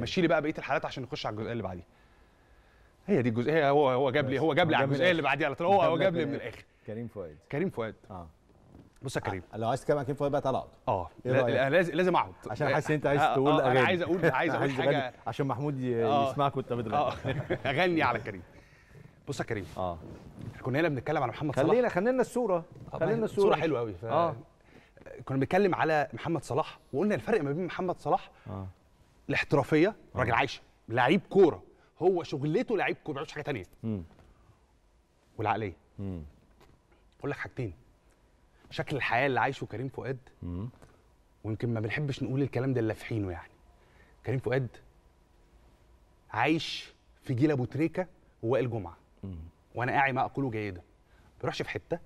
مشي لي بقى بقيه الحالات عشان نخش على الجزئيه اللي بعديها هي دي الجزئيه هو هو جاب لي هو جاب لي على الجزئيه اللي بعديها على طول هو هو جاب لي من الاخر كريم فؤاد كريم فؤاد اه بص يا كريم آه، لو عايز تتكلم عن كريم فؤاد بقى تعالى اه إيه لازم لازم اقعد عشان حاسس ان انت آه، عايز آه، تقول اغاني انا عايز اقول عايز اقول حاجه عشان محمود يسمعك وانت بتغني اغني على كريم بص يا كريم اه كنا هنا بنتكلم على محمد صلاح خلينا خلينا لنا الصوره خلينا لنا الصوره حلوه قوي اه كنا بنتكلم على محمد صلاح وقلنا الفرق ما بين محمد صلاح آه. الاحترافيه راجل آه. عايش لعيب كوره هو شغلته لعيب كوره ما بيعملش حاجه ثانيه والعقليه اقول لك حاجتين شكل الحياه اللي عايشه كريم فؤاد ويمكن ما بنحبش نقول الكلام ده الا في حينه يعني كريم فؤاد عايش في جيل ابو تريكه ووائل جمعه وانا قاعد ما اقوله جيدا ما بيروحش في حته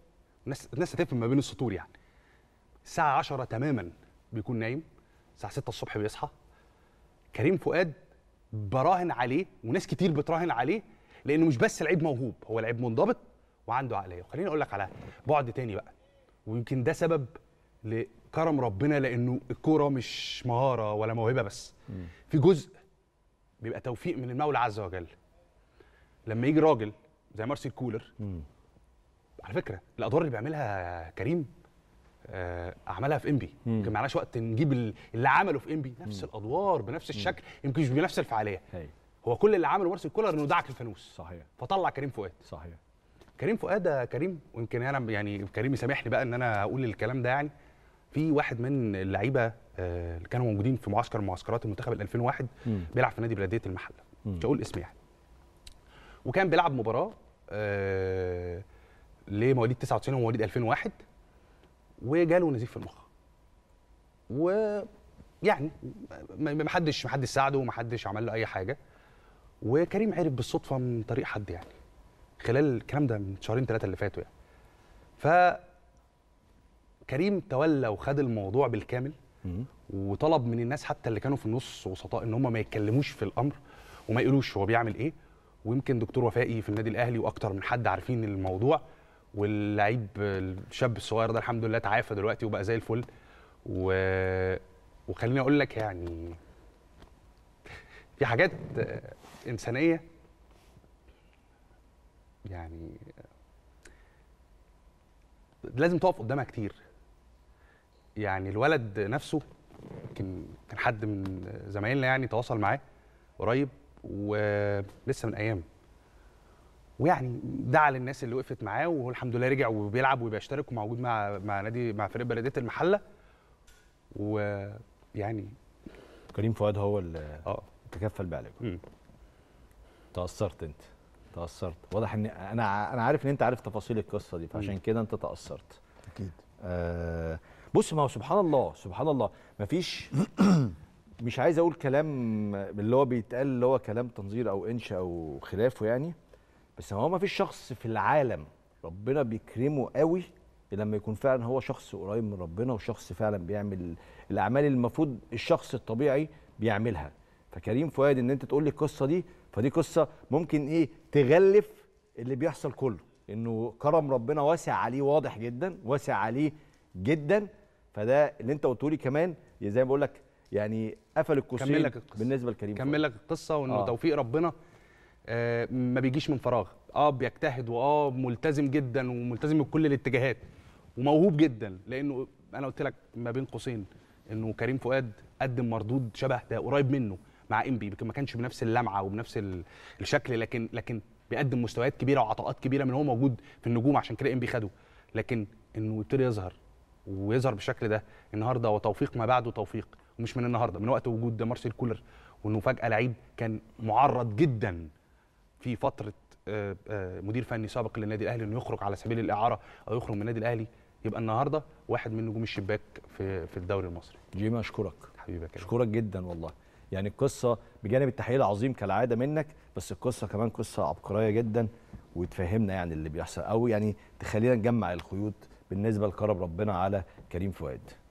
الناس الناس هتفهم ما بين السطور يعني الساعه 10 تماما بيكون نايم الساعه 6 الصبح بيصحى كريم فؤاد براهن عليه وناس كتير بتراهن عليه لانه مش بس لعيب موهوب هو لعيب منضبط وعنده عقليه وخليني اقول لك على بعد تاني بقى ويمكن ده سبب لكرم ربنا لانه الكوره مش مهاره ولا موهبه بس في جزء بيبقى توفيق من المولى عز وجل لما يجي راجل زي مارسيل كولر على فكره الادوار اللي بيعملها كريم آه، عملها في انبي يمكن معناش وقت نجيب اللي عمله في انبي نفس الادوار بنفس الشكل يمكن مش بنفس الفعاليه هي. هو كل اللي عمله مارسيل كولر انه دعك الفانوس صحيح فطلع كريم فؤاد صحيح كريم فؤاد يا كريم ويمكن انا يعني كريم يسامحني بقى ان انا اقول الكلام ده يعني في واحد من اللعيبه آه، اللي كانوا موجودين في معسكر معسكرات المنتخب ال 2001 مم. بيلعب في نادي بلديه المحله مش هقول اسمه يعني وكان بيلعب مباراه آه، لمواليد 99 ومواليد 2001 وجاله نزيف في المخ ويعني ما حدش ما حدش ساعده وما حدش عمل له اي حاجه وكريم عرف بالصدفه من طريق حد يعني خلال الكلام ده من شهرين ثلاثه اللي فاتوا يعني ف كريم تولى وخد الموضوع بالكامل وطلب من الناس حتى اللي كانوا في النص وسطاء ان هم ما يتكلموش في الامر وما يقولوش هو بيعمل ايه ويمكن دكتور وفائي في النادي الاهلي واكتر من حد عارفين الموضوع واللعيب الشاب الصغير ده الحمد لله تعافى دلوقتي وبقى زي الفل و... وخليني اقول لك يعني في حاجات انسانيه يعني لازم تقف قدامها كتير يعني الولد نفسه كان كان حد من زمايلنا يعني تواصل معاه قريب ولسه من ايام ويعني دعا للناس اللي وقفت معاه وهو الحمد لله رجع وبيلعب وبيشترك وموجود مع مع نادي مع فريق بلديه المحله ويعني كريم فؤاد هو اللي اه تكفل بعلاجه تاثرت انت تاثرت واضح ان انا انا عارف ان انت عارف تفاصيل القصه دي فعشان كده انت تاثرت اكيد آه بص ما هو سبحان الله سبحان الله مفيش مش عايز اقول كلام اللي هو بيتقال اللي هو كلام تنظير او انش او خلافه يعني بس هو ما فيش شخص في العالم ربنا بيكرمه قوي لما يكون فعلا هو شخص قريب من ربنا وشخص فعلا بيعمل الاعمال اللي المفروض الشخص الطبيعي بيعملها فكريم فؤاد ان انت تقول لي القصه دي فدي قصه ممكن ايه تغلف اللي بيحصل كله انه كرم ربنا واسع عليه واضح جدا واسع عليه جدا فده اللي انت قلته لي كمان زي ما بقول لك يعني قفل الكوسين بالنسبه لكريم كمل لك القصه وانه آه. توفيق ربنا آه، ما بيجيش من فراغ اه بيجتهد واه ملتزم جدا وملتزم بكل الاتجاهات وموهوب جدا لانه انا قلت لك ما بين قوسين انه كريم فؤاد قدم مردود شبه ده قريب منه مع انبي ما كانش بنفس اللمعه وبنفس الشكل لكن لكن بيقدم مستويات كبيره وعطاءات كبيره من هو موجود في النجوم عشان كده انبي خده لكن انه يبتدي يظهر ويظهر بالشكل ده النهارده وتوفيق ما بعده توفيق ومش من النهارده من وقت وجود مارسيل كولر وانه فجاه لعيب كان معرض جدا في فتره آه، آه، مدير فني سابق للنادي الاهلي انه يخرج على سبيل الاعاره او يخرج من النادي الاهلي يبقى النهارده واحد من نجوم الشباك في في الدوري المصري جيم اشكرك حبيبك اشكرك جدا والله يعني القصه بجانب التحليل العظيم كالعاده منك بس القصه كمان قصه عبقريه جدا وتفهمنا يعني اللي بيحصل او يعني تخلينا نجمع الخيوط بالنسبه لكرم ربنا على كريم فؤاد